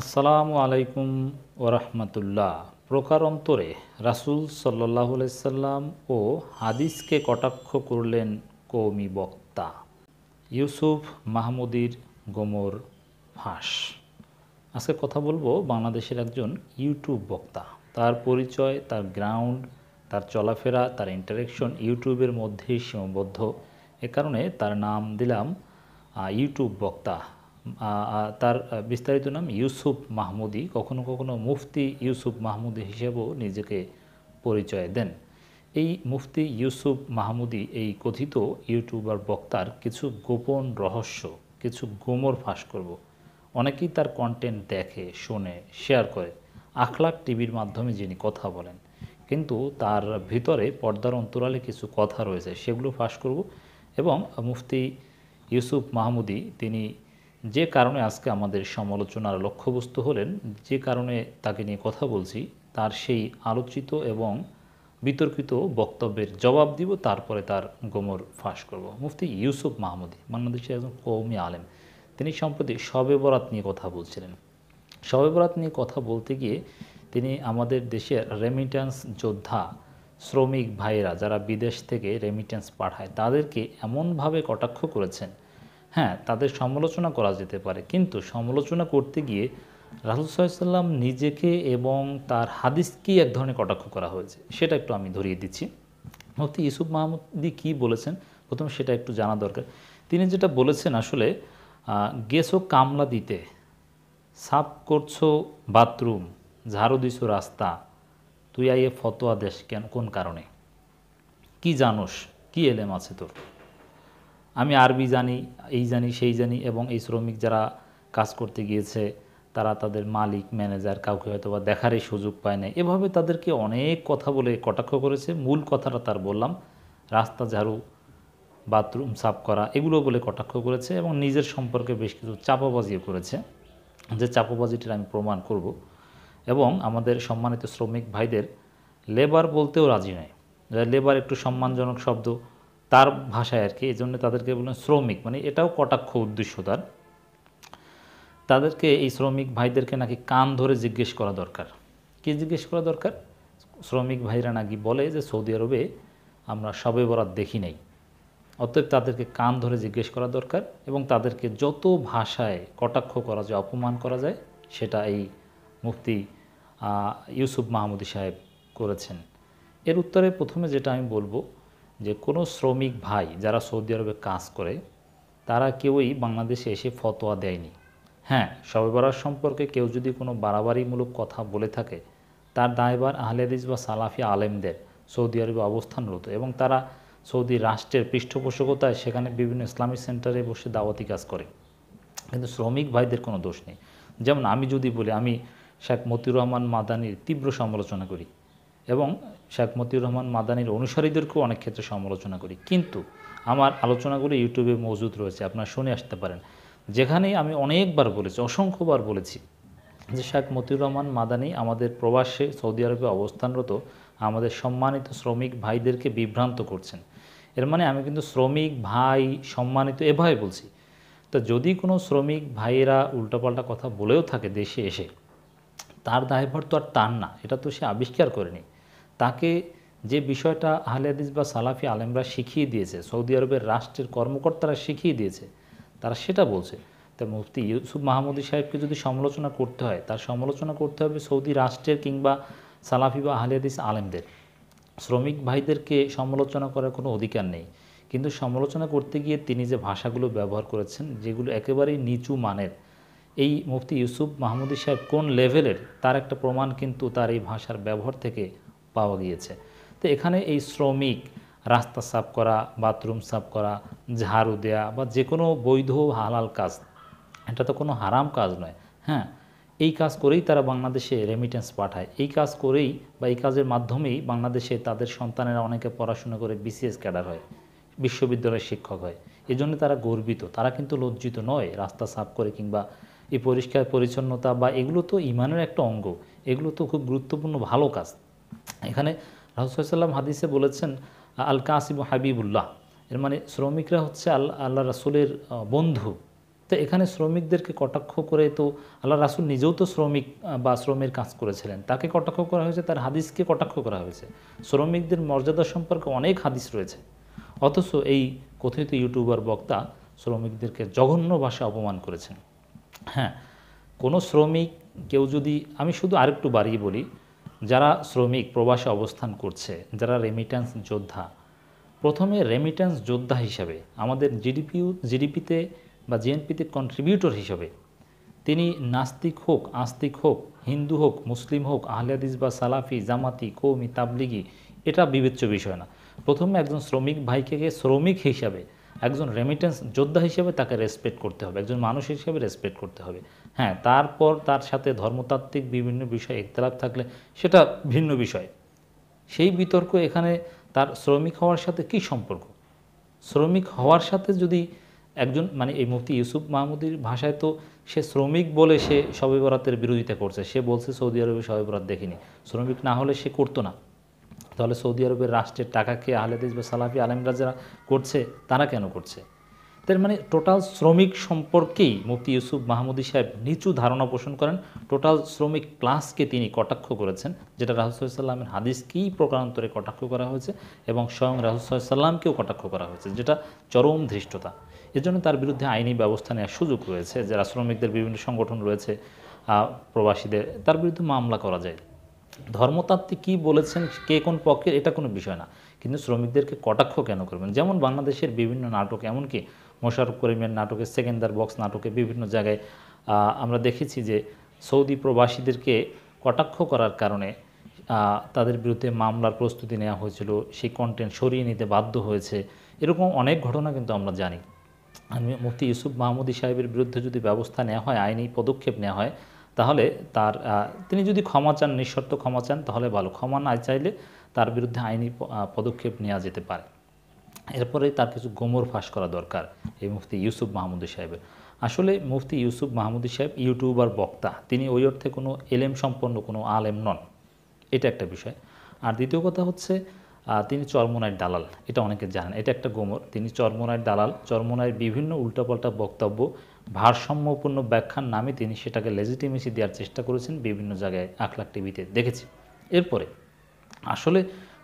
আসসালামু আলাইকুম ওরহমতুল্লাহ অন্তরে রাসুল সাল্লাহ সাল্লাম ও হাদিসকে কটাক্ষ করলেন কৌমি বক্তা ইউসুফ মাহমুদির গোমর ফাঁস আজকে কথা বলবো বাংলাদেশের একজন ইউটিউব বক্তা তার পরিচয় তার গ্রাউন্ড তার চলাফেরা তার ইন্টারেকশন ইউটিউবের মধ্যেই সীমাবদ্ধ এ কারণে তার নাম দিলাম ইউটিউব বক্তা তার বিস্তারিত নাম ইউসুফ মাহমুদি কখনো কখনো মুফতি ইউসুফ মাহমুদি হিসেবেও নিজেকে পরিচয় দেন এই মুফতি ইউসুফ মাহমুদি এই কথিত ইউটিউবার বক্তার কিছু গোপন রহস্য কিছু গোমর ফাঁস করব। অনেকেই তার কন্টেন্ট দেখে শোনে শেয়ার করে আখলাক টিভির মাধ্যমে যিনি কথা বলেন কিন্তু তার ভিতরে পর্দার অন্তরালে কিছু কথা রয়েছে সেগুলো ফাঁস করব এবং মুফতি ইউসুফ মাহমুদি তিনি যে কারণে আজকে আমাদের সমালোচনার লক্ষ্যবস্তু হলেন যে কারণে তাকে নিয়ে কথা বলছি তার সেই আলোচিত এবং বিতর্কিত বক্তব্যের জবাব দিব তারপরে তার গোমর ফাঁস করব মুফতি ইউসুফ মাহমুদি বাংলাদেশের একজন কৌমি আলেম তিনি সম্প্রতি শবে বরাত নিয়ে কথা বলছিলেন শবে বরাত নিয়ে কথা বলতে গিয়ে তিনি আমাদের দেশের রেমিট্যান্স যোদ্ধা শ্রমিক ভাইয়েরা যারা বিদেশ থেকে রেমিট্যান্স পাঠায় তাদেরকে এমনভাবে কটাক্ষ করেছেন হ্যাঁ তাদের সমালোচনা করা যেতে পারে কিন্তু সমালোচনা করতে গিয়ে রাহুল সাল্লাম নিজেকে এবং তার হাদিসকেই এক ধরনের কটাক্ষ করা হয়েছে সেটা একটু আমি ধরিয়ে দিচ্ছি মুফতি ইউসুফ মাহমুদি কি বলেছেন প্রথমে সেটা একটু জানা দরকার তিনি যেটা বলেছেন আসলে গেছো কামলা দিতে সাফ করছো বাথরুম ঝাড়ু দিছো রাস্তা তুই আইয়ে ফতোয়া দেশ কেন কোন কারণে কি জানোস কি এলেম আছে তোর আমি আরবি জানি এই জানি সেই জানি এবং এই শ্রমিক যারা কাজ করতে গিয়েছে তারা তাদের মালিক ম্যানেজার কাউকে হয়তো বা দেখারই সুযোগ পায় না এভাবে তাদেরকে অনেক কথা বলে কটাক্ষ করেছে মূল কথাটা তার বললাম রাস্তা ঝাড়ু বাথরুম সাফ করা এগুলো বলে কটাক্ষ করেছে এবং নিজের সম্পর্কে বেশ কিছু চাপাবাজিও করেছে যে চাপাবাজিটির আমি প্রমাণ করব এবং আমাদের সম্মানিত শ্রমিক ভাইদের লেবার বলতেও রাজি নয় লেবার একটু সম্মানজনক শব্দ তার ভাষায় আর কি এই জন্য তাদেরকে বললেন শ্রমিক মানে এটাও কটাক্ষ উদ্দেশ্য তার তাদেরকে এই শ্রমিক ভাইদেরকে নাকি কান ধরে জিজ্ঞেস করা দরকার কি জিজ্ঞেস করা দরকার শ্রমিক ভাইরা নাকি বলে যে সৌদি আরবে আমরা সবে বরাত দেখি নাই অতএব তাদেরকে কান ধরে জিজ্ঞেস করা দরকার এবং তাদেরকে যত ভাষায় কটাক্ষ করা যায় অপমান করা যায় সেটা এই মুফতি ইউসুফ মাহমুদি সাহেব করেছেন এর উত্তরে প্রথমে যেটা আমি বলবো যে কোনো শ্রমিক ভাই যারা সৌদি আরবে কাজ করে তারা কেউই বাংলাদেশে এসে ফতোয়া দেয়নি হ্যাঁ সবে সম্পর্কে কেউ যদি কোনো বাড়াবাড়িমূলক কথা বলে থাকে তার দায়বার আহলেদিস বা সালাফি আলেমদের সৌদি আরবে অবস্থানরত এবং তারা সৌদি রাষ্ট্রের পৃষ্ঠপোষকতায় সেখানে বিভিন্ন ইসলামিক সেন্টারে বসে দাওয়াতি কাজ করে কিন্তু শ্রমিক ভাইদের কোনো দোষ নেই যেমন আমি যদি বলি আমি শেখ মতিউর রহমান মাদানির তীব্র সমালোচনা করি এবং শেখ মতিউর রহমান মাদানির অনুসারীদেরকেও অনেক ক্ষেত্রে সমালোচনা করি কিন্তু আমার আলোচনাগুলো ইউটিউবে মজুদ রয়েছে আপনারা শুনে আসতে পারেন যেখানেই আমি অনেকবার বলেছি অসংখ্যবার বলেছি যে শেখ মতিউর রহমান মাদানি আমাদের প্রবাসে সৌদি আরবে অবস্থানরত আমাদের সম্মানিত শ্রমিক ভাইদেরকে বিভ্রান্ত করছেন এর মানে আমি কিন্তু শ্রমিক ভাই সম্মানিত এভাবে বলছি তো যদি কোনো শ্রমিক ভাইয়েরা উল্টাপাল্টা কথা বলেও থাকে দেশে এসে তার দায়ভার তো আর তার না এটা তো সে আবিষ্কার করেনি তাকে যে বিষয়টা আহলে হাদিস বা সালাফি আলেমরা শিখিয়ে দিয়েছে সৌদি আরবের রাষ্ট্রের কর্মকর্তারা শিখিয়ে দিয়েছে তারা সেটা বলছে তা মুফতি ইউসুফ মাহমুদী সাহেবকে যদি সমালোচনা করতে হয় তার সমালোচনা করতে হবে সৌদি রাষ্ট্রের কিংবা সালাফি বা আহলে হাদিস আলেমদের শ্রমিক ভাইদেরকে সমালোচনা করার কোনো অধিকার নেই কিন্তু সমালোচনা করতে গিয়ে তিনি যে ভাষাগুলো ব্যবহার করেছেন যেগুলো একেবারেই নিচু মানের এই মুফতি ইউসুফ মাহমুদী সাহেব কোন লেভেলের তার একটা প্রমাণ কিন্তু তার এই ভাষার ব্যবহার থেকে পাওয়া গিয়েছে তো এখানে এই শ্রমিক রাস্তা সাফ করা বাথরুম সাফ করা ঝাড়ু দেয়া বা যে কোনো বৈধ হালাল কাজ এটা তো কোনো হারাম কাজ নয় হ্যাঁ এই কাজ করেই তারা বাংলাদেশে রেমিটেন্স পাঠায় এই কাজ করেই বা এই কাজের মাধ্যমেই বাংলাদেশে তাদের সন্তানেরা অনেকে পড়াশোনা করে বিসিএস ক্যাডার হয় বিশ্ববিদ্যালয়ের শিক্ষক হয় এজন্য তারা গর্বিত তারা কিন্তু লজ্জিত নয় রাস্তা সাফ করে কিংবা এই পরিষ্কার পরিচ্ছন্নতা বা এগুলো তো ইমানের একটা অঙ্গ এগুলো তো খুব গুরুত্বপূর্ণ ভালো কাজ এখানে রাহুসাল্লাম হাদিসে বলেছেন আল কাসিম হাবিবুল্লাহ এর মানে শ্রমিকরা হচ্ছে আল্লাহ আল্লাহ রাসুলের বন্ধু তো এখানে শ্রমিকদেরকে কটাক্ষ করে তো আল্লাহ রাসুল নিজেও তো শ্রমিক বা শ্রমের কাজ করেছিলেন তাকে কটাক্ষ করা হয়েছে তার হাদিসকে কটাক্ষ করা হয়েছে শ্রমিকদের মর্যাদা সম্পর্কে অনেক হাদিস রয়েছে অথচ এই কথিত ইউটিউবার বক্তা শ্রমিকদেরকে জঘন্য ভাষা অপমান করেছেন হ্যাঁ কোনো শ্রমিক কেউ যদি আমি শুধু আরেকটু বাড়িয়ে বলি যারা শ্রমিক প্রবাসে অবস্থান করছে যারা রেমিট্যান্স যোদ্ধা প্রথমে রেমিট্যান্স যোদ্ধা হিসাবে আমাদের জিডিপি জিডিপিতে বা জিএনপিতে কন্ট্রিবিউটর হিসাবে তিনি নাস্তিক হোক আস্তিক হোক হিন্দু হোক মুসলিম হোক আহলেদিস বা সালাফি জামাতি কৌমি তাবলিগি এটা বিবেচ্য বিষয় না প্রথমে একজন শ্রমিক ভাইকে শ্রমিক হিসাবে একজন রেমিটেন্স যোদ্ধা হিসেবে তাকে রেসপেক্ট করতে হবে একজন মানুষ হিসেবে রেসপেক্ট করতে হবে হ্যাঁ তারপর তার সাথে ধর্মতাত্ত্বিক বিভিন্ন বিষয় একতলাপ থাকলে সেটা ভিন্ন বিষয় সেই বিতর্ক এখানে তার শ্রমিক হওয়ার সাথে কি সম্পর্ক শ্রমিক হওয়ার সাথে যদি একজন মানে এই মুফতি ইউসুফ মাহমুদির ভাষায় তো সে শ্রমিক বলে সে সবে বরাতের বিরোধিতা করছে সে বলছে সৌদি আরবে সবে বরাত দেখিনি শ্রমিক না হলে সে করতো না তাহলে সৌদি আরবের রাষ্ট্রের টাকাকে আহলেদিস বা সালাফি আলেমরা যারা করছে তারা কেন করছে তার মানে টোটাল শ্রমিক সম্পর্কেই মুফতি ইউসুফ মাহমুদী সাহেব নিচু ধারণা পোষণ করেন টোটাল শ্রমিক ক্লাসকে তিনি কটাক্ষ করেছেন যেটা রাহুসাল্লামের হাদিসকেই প্রকারান্তরে কটাক্ষ করা হয়েছে এবং স্বয়ং রাহুসাল্লামকেও কটাক্ষ করা হয়েছে যেটা চরম ধৃষ্টতা এজন্য তার বিরুদ্ধে আইনি ব্যবস্থা নেওয়ার সুযোগ রয়েছে যারা শ্রমিকদের বিভিন্ন সংগঠন রয়েছে প্রবাসীদের তার বিরুদ্ধে মামলা করা যায় ধর্মতাত্ত্বিক কী বলেছেন কে কোন পক্ষের এটা কোনো বিষয় না কিন্তু শ্রমিকদেরকে কটাক্ষ কেন করবেন যেমন বাংলাদেশের বিভিন্ন নাটক এমনকি মোশারফ করিমের নাটকে সেকেন্ডার বক্স নাটকে বিভিন্ন জায়গায় আমরা দেখেছি যে সৌদি প্রবাসীদেরকে কটাক্ষ করার কারণে তাদের বিরুদ্ধে মামলার প্রস্তুতি নেওয়া হয়েছিল সেই কন্টেন্ট সরিয়ে নিতে বাধ্য হয়েছে এরকম অনেক ঘটনা কিন্তু আমরা জানি আমি মুফতি ইউসুফ মাহমুদি সাহেবের বিরুদ্ধে যদি ব্যবস্থা নেওয়া হয় আইনি পদক্ষেপ নেওয়া হয় তাহলে তার তিনি যদি ক্ষমা চান নিঃশর্ত ক্ষমা চান তাহলে ভালো ক্ষমা না চাইলে তার বিরুদ্ধে আইনি পদক্ষেপ নেওয়া যেতে পারে এরপরে তার কিছু গোমর ফাঁস করা দরকার এই মুফতি ইউসুফ মাহমুদী সাহেবের আসলে মুফতি ইউসুফ মাহমুদী সাহেব ইউটিউবার বক্তা তিনি ওই অর্থে কোনো এলেম সম্পন্ন কোনো আলেম নন এটা একটা বিষয় আর দ্বিতীয় কথা হচ্ছে তিনি চরমোনাইয়ের দালাল এটা অনেকে জানেন এটা একটা গোমর তিনি চরমোনাইয়ের দালাল চরমোনাইয়ের বিভিন্ন উল্টাপাল্টা বক্তব্য ভারসাম্যপূর্ণ ব্যাখ্যার নামে তিনি সেটাকে লেজিটিমেসি দেওয়ার চেষ্টা করেছেন বিভিন্ন জায়গায় আখলাক টিভিতে দেখেছি এরপরে আসলে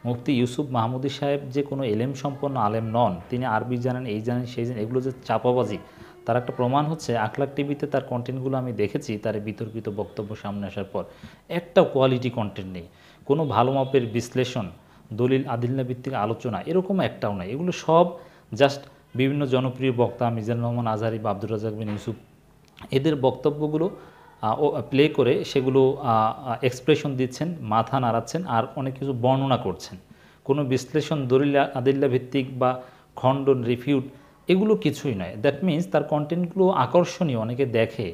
মুফতি ইউসুফ মাহমুদী সাহেব যে কোনো এলেম সম্পন্ন আলেম নন তিনি আরবি জানেন এই জানেন সেই জানেন এগুলো যে চাপাবাজি তার একটা প্রমাণ হচ্ছে আখলাখ টিভিতে তার কন্টেন্টগুলো আমি দেখেছি তার বিতর্কিত বক্তব্য সামনে আসার পর একটা কোয়ালিটি কন্টেন্ট নেই কোনো ভালো মাপের বিশ্লেষণ দলিল আদিল্লা ভিত্তিক আলোচনা এরকম একটাও নাই এগুলো সব জাস্ট বিভিন্ন জনপ্রিয় বক্তা মিজানুর রহমান আজহারি বা আব্দুর রাজাক বিন ইউসুফ এদের বক্তব্যগুলো প্লে করে সেগুলো এক্সপ্রেশন দিচ্ছেন মাথা নাড়াচ্ছেন আর অনেক কিছু বর্ণনা করছেন কোনো বিশ্লেষণ দলিল আদিল্লা ভিত্তিক বা খণ্ডন রিফিউট এগুলো কিছুই নয় দ্যাট মিন্স তার কন্টেন্টগুলো আকর্ষণীয় অনেকে দেখে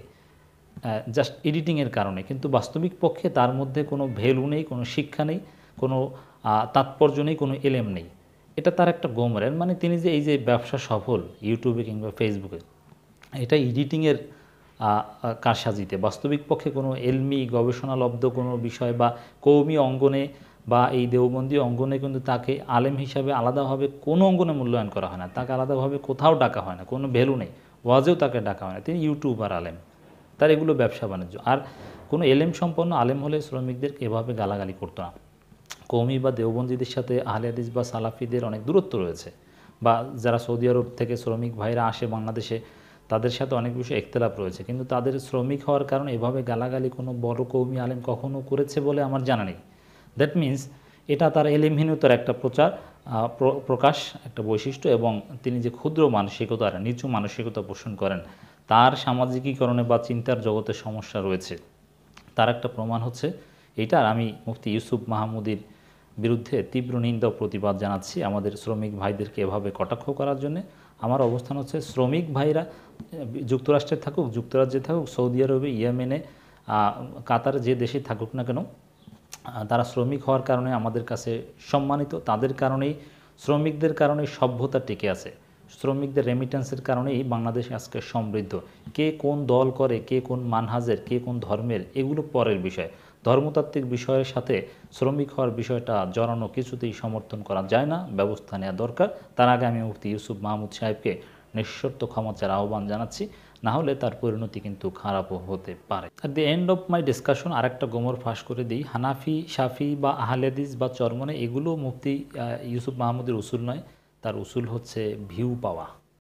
জাস্ট এডিটিংয়ের কারণে কিন্তু বাস্তবিক পক্ষে তার মধ্যে কোনো ভ্যালু নেই কোনো শিক্ষা নেই কোনো তাৎপর্য নেই কোনো এলেম নেই এটা তার একটা গোমরেন মানে তিনি যে এই যে ব্যবসা সফল ইউটিউবে কিংবা ফেসবুকে এটা এডিটিংয়ের কারসাজিতে বাস্তবিক পক্ষে কোনো এলমি গবেষণালব্ধ কোনো বিষয় বা কৌমি অঙ্গনে বা এই দেওবন্দি অঙ্গনে কিন্তু তাকে আলেম হিসাবে আলাদাভাবে কোনো অঙ্গনে মূল্যায়ন করা হয় না তাকে আলাদাভাবে কোথাও ডাকা হয় না কোনো ভ্যালু নেই ওয়াজেও তাকে ডাকা হয় না তিনি ইউটিউবার আলেম তার এগুলো ব্যবসা বাণিজ্য আর কোনো এলেম সম্পন্ন আলেম হলে শ্রমিকদেরকে এভাবে গালাগালি করতো না কৌমি বা দেওবন্দিদের সাথে আহলেদিস বা সালাফিদের অনেক দূরত্ব রয়েছে বা যারা সৌদি আরব থেকে শ্রমিক ভাইরা আসে বাংলাদেশে তাদের সাথে অনেক বিষয়ে একতলাপ রয়েছে কিন্তু তাদের শ্রমিক হওয়ার কারণে এভাবে গালাগালি কোনো বড় কৌমি আলেম কখনও করেছে বলে আমার জানা নেই দ্যাট মিন্স এটা তার এলিমহীনতার একটা প্রচার প্রকাশ একটা বৈশিষ্ট্য এবং তিনি যে ক্ষুদ্র মানসিকতার নিচু মানসিকতা পোষণ করেন তার সামাজিকীকরণে বা চিন্তার জগতে সমস্যা রয়েছে তার একটা প্রমাণ হচ্ছে এটার আমি মুফতি ইউসুফ মাহমুদির বিরুদ্ধে তীব্র নিন্দা প্রতিবাদ জানাচ্ছি আমাদের শ্রমিক ভাইদেরকে এভাবে কটাক্ষ করার জন্য আমার অবস্থান হচ্ছে শ্রমিক ভাইরা যুক্তরাষ্ট্রে থাকুক যুক্তরাজ্যে থাকুক সৌদি আরবে ইয়েমেনে কাতার যে দেশে থাকুক না কেন তারা শ্রমিক হওয়ার কারণে আমাদের কাছে সম্মানিত তাদের কারণেই শ্রমিকদের কারণেই সভ্যতা টিকে আছে শ্রমিকদের রেমিটেন্সের কারণেই বাংলাদেশ আজকে সমৃদ্ধ কে কোন দল করে কে কোন মানহাজের কে কোন ধর্মের এগুলো পরের বিষয় ধর্মতাত্ত্বিক বিষয়ের সাথে শ্রমিক হওয়ার বিষয়টা জড়ানো কিছুতেই সমর্থন করা যায় না ব্যবস্থা নেওয়া দরকার তার আগে আমি মুফতি ইউসুফ মাহমুদ সাহেবকে নিঃশর্ত ক্ষমতার আহ্বান জানাচ্ছি না হলে তার পরিণতি কিন্তু খারাপও হতে পারে আর the end of my discussion আরেকটা গোমর ফাঁস করে দিই হানাফি সাফি বা আহলেদিস বা চরমনে এগুলো মুফতি ইউসুফ মাহমুদের উসুল নয় তার উসুল হচ্ছে ভিউ পাওয়া